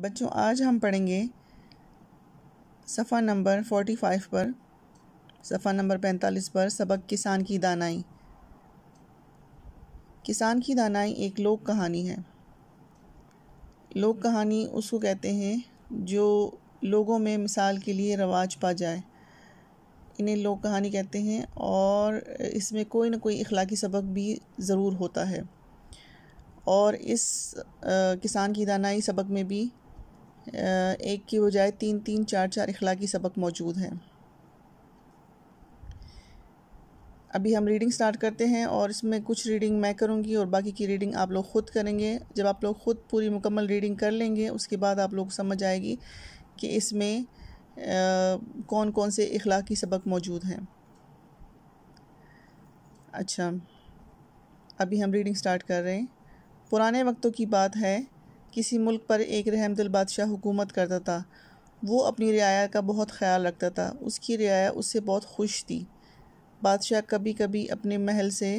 बच्चों आज हम पढ़ेंगे सफ़ा नंबर फोर्टी फाइव पर सफ़ा नंबर पैंतालीस पर सबक किसान की दानाई किसान की दानाई एक लोक कहानी है लोक कहानी उसको कहते हैं जो लोगों में मिसाल के लिए रवाज पा जाए इन्हें लोक कहानी कहते हैं और इसमें कोई ना कोई अखलाकी सबक भी ज़रूर होता है और इस आ, किसान की दानाई सबक में भी एक की बजाय तीन तीन चार चार इखलाकी सबक मौजूद हैं अभी हम रीडिंग स्टार्ट करते हैं और इसमें कुछ रीडिंग मैं करूँगी और बाकी की रीडिंग आप लोग ख़ुद करेंगे जब आप लोग ख़ुद पूरी मुकम्मल रीडिंग कर लेंगे उसके बाद आप लोग समझ आएगी कि इसमें कौन कौन से इखलाकी सबक मौजूद हैं अच्छा अभी हम रीडिंग स्टार्ट कर रहे हैं पुराने वक्तों की बात है किसी मुल्क पर एक रहमदिल बादशाह हुकूमत करता था वो अपनी रियाया का बहुत ख्याल रखता था उसकी रियाया उससे बहुत खुश थी बादशाह कभी कभी अपने महल से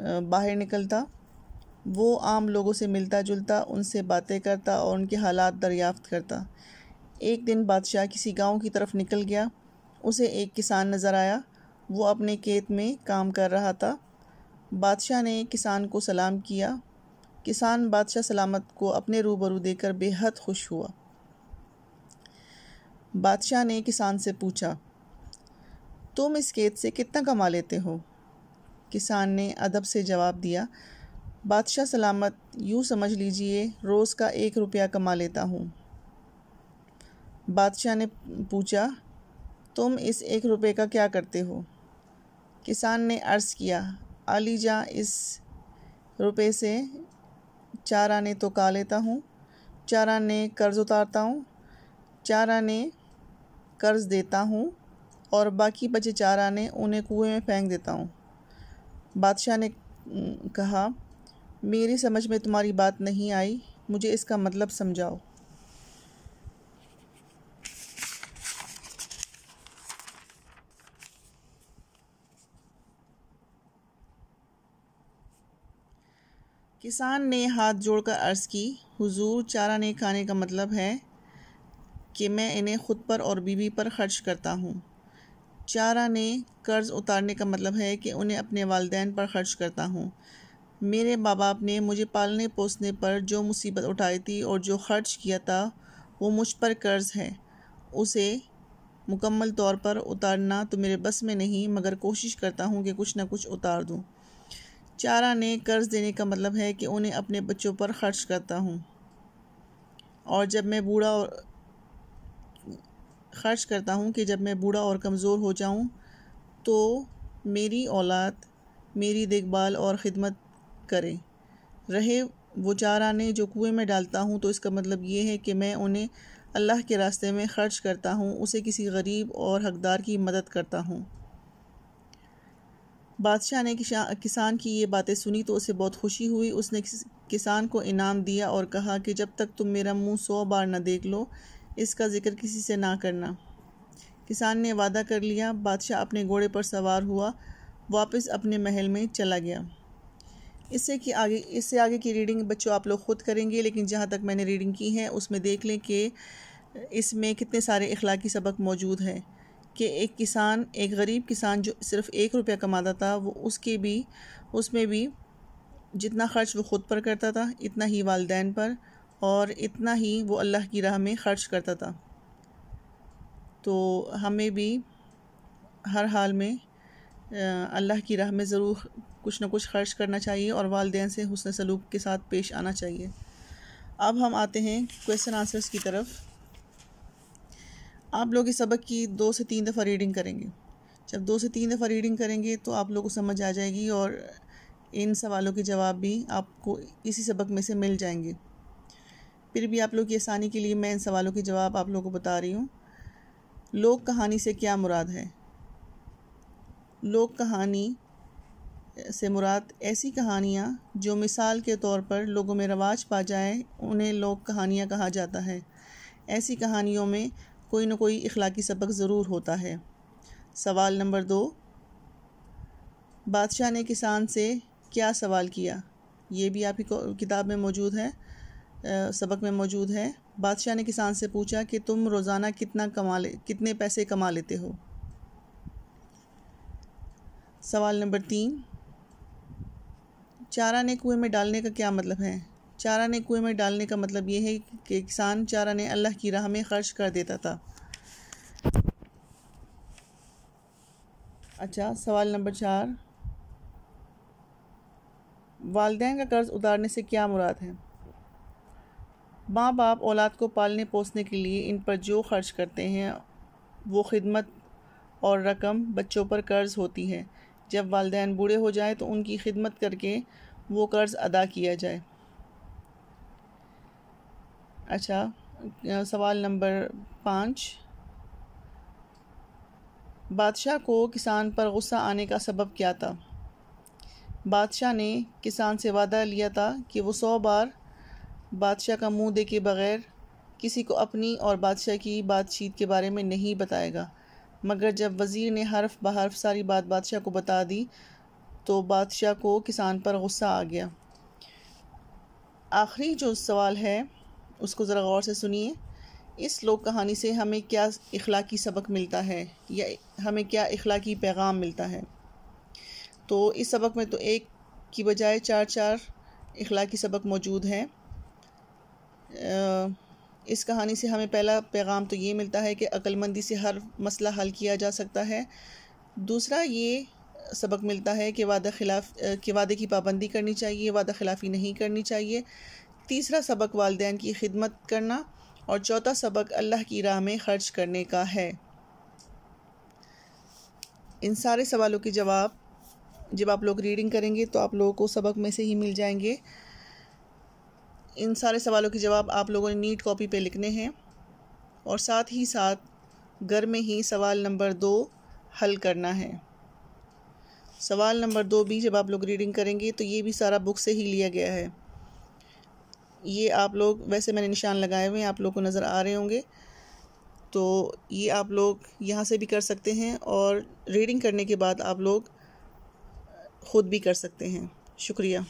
बाहर निकलता वो आम लोगों से मिलता जुलता उनसे बातें करता और उनके हालात दरियाफ्त करता एक दिन बादशाह किसी गांव की तरफ निकल गया उसे एक किसान नज़र आया वो अपने खेत में काम कर रहा था बादशाह ने किसान को सलाम किया किसान बादशाह सलामत को अपने रूबरू देकर बेहद खुश हुआ बादशाह ने किसान से पूछा तुम इस खेत से कितना कमा लेते हो किसान ने अदब से जवाब दिया बादशाह सलामत यूँ समझ लीजिए रोज़ का एक रुपया कमा लेता हूँ बादशाह ने पूछा तुम इस एक रुपये का क्या करते हो किसान ने अर्ज़ किया आलीजा इस रुपये से चार आने तो का लेता हूँ चार आने कर्ज़ उतारता हूँ चार आने कर्ज़ देता हूँ और बाकी बचे चार आने उन्हें कुएं में फेंक देता हूँ बादशाह ने कहा मेरी समझ में तुम्हारी बात नहीं आई मुझे इसका मतलब समझाओ किसान ने हाथ जोड़कर अर्ज़ की हुजूर चारा नहीं खाने का मतलब है कि मैं इन्हें ख़ुद पर और बीवी पर खर्च करता हूँ चारा ने कर्ज़ उतारने का मतलब है कि उन्हें अपने वालदेन पर खर्च करता हूँ मेरे माँ बाप ने मुझे पालने पोसने पर जो मुसीबत उठाई थी और जो खर्च किया था वो मुझ पर कर्ज़ है उसे मुकम्मल तौर पर उतारना तो मेरे बस में नहीं मगर कोशिश करता हूँ कि कुछ ना कुछ उतार दूँ चारा ने कर्ज़ देने का मतलब है कि उन्हें अपने बच्चों पर खर्च करता हूँ और जब मैं बूढ़ा और खर्च करता हूँ कि जब मैं बूढ़ा और कमज़ोर हो जाऊँ तो मेरी औलाद मेरी देखभाल और ख़िदमत करें रहे वो चारा ने जो कुएं में डालता हूँ तो इसका मतलब ये है कि मैं उन्हें अल्लाह के रास्ते में ख़र्च करता हूँ उसे किसी गरीब और हकदार की मदद करता हूँ बादशाह ने किसान की ये बातें सुनी तो उसे बहुत खुशी हुई उसने किसान को इनाम दिया और कहा कि जब तक तुम मेरा मुंह सौ बार न देख लो इसका जिक्र किसी से ना करना किसान ने वादा कर लिया बादशाह अपने घोड़े पर सवार हुआ वापस अपने महल में चला गया इससे कि आगे इससे आगे की रीडिंग बच्चों आप लोग ख़ुद करेंगे लेकिन जहाँ तक मैंने रीडिंग की है उसमें देख लें कि इसमें कितने सारे अखलाक़ी सबक मौजूद हैं कि एक किसान एक गरीब किसान जो सिर्फ एक रुपया कमाता था वो उसके भी उसमें भी जितना खर्च वो ख़ुद पर करता था इतना ही वालदेन पर और इतना ही वो अल्लाह की राह में ख़र्च करता था तो हमें भी हर हाल में अल्लाह की राह में ज़रूर कुछ ना कुछ खर्च करना चाहिए और वालदेन से हुसन सलूक के साथ पेश आना चाहिए अब हम आते हैं क्वेश्चन आंसर्स की तरफ़ आप लोग इस सबक की दो से तीन दफ़ा रीडिंग करेंगे जब दो से तीन दफ़ा रीडिंग करेंगे तो आप लोग को समझ आ जाएगी और इन सवालों के जवाब भी आपको इसी सबक में से मिल जाएंगे फिर भी आप लोग की आसानी के लिए मैं इन सवालों के जवाब आप लोगों को बता रही हूँ लोक कहानी से क्या मुराद है लोक कहानी से मुराद ऐसी कहानियाँ जो मिसाल के तौर पर लोगों में रवाज पा जाए उन्हें लोक कहानियाँ कहा जाता है ऐसी कहानियों में कोई ना कोई इखलाकी सबक ज़रूर होता है सवाल नंबर दो बादशाह ने किसान से क्या सवाल किया ये भी आपकी किताब में मौजूद है आ, सबक में मौजूद है बादशाह ने किसान से पूछा कि तुम रोज़ाना कितना कमा ले कितने पैसे कमा लेते हो सवाल नंबर तीन चारा ने कुएं में डालने का क्या मतलब है चारा ने कुएं में डालने का मतलब यह है कि किसान चारा ने अल्लाह की राह में खर्च कर देता था अच्छा सवाल नंबर चार वालदेन का कर्ज़ उतारने से क्या मुराद है माँ बाप औलाद को पालने पोसने के लिए इन पर जो खर्च करते हैं वो खिदमत और रकम बच्चों पर कर्ज़ होती है जब वालदेन बूढ़े हो जाए तो उनकी खिदमत करके वो कर्ज़ अदा किया जाए अच्छा सवाल नंबर पाँच बादशाह को किसान पर गुस्सा आने का सबब क्या था बादशाह ने किसान से वादा लिया था कि वो सौ बार बादशाह का मुंह देखे बगैर किसी को अपनी और बादशाह की बातचीत के बारे में नहीं बताएगा मगर जब वज़ीर ने हर्फ बहर्फ सारी बात बादशाह को बता दी तो बादशाह को किसान पर गुस्सा आ गया आखिरी जो सवाल है उसको ज़रा गौर से सुनिए इस लोक कहानी से हमें क्या इखलाकी सबक मिलता है या हमें क्या इखलाकी पैगाम मिलता है तो इस सबक में तो एक की बजाय चार चार इखलाकी सबक मौजूद हैं इस कहानी से हमें पहला पैगाम तो ये मिलता है कि अक्लमंदी से हर मसला हल किया जा सकता है दूसरा ये सबक मिलता है कि वादा खिलाफ के वादे की पाबंदी करनी चाहिए वादा खिलाफ़ी नहीं करनी चाहिए तीसरा सबक वालदेन की खिदमत करना और चौथा सबक अल्लाह की राह में खर्च करने का है इन सारे सवालों के जवाब जब आप लोग रीडिंग करेंगे तो आप लोगों को सबक में से ही मिल जाएंगे इन सारे सवालों के जवाब आप लोगों ने नीट कॉपी पे लिखने हैं और साथ ही साथ घर में ही सवाल नंबर दो हल करना है सवाल नंबर दो भी जब आप लोग रीडिंग करेंगे तो ये भी सारा बुक से ही लिया गया है ये आप लोग वैसे मैंने निशान लगाए हुए हैं आप लोग को नज़र आ रहे होंगे तो ये आप लोग यहाँ से भी कर सकते हैं और रीडिंग करने के बाद आप लोग ख़ुद भी कर सकते हैं शुक्रिया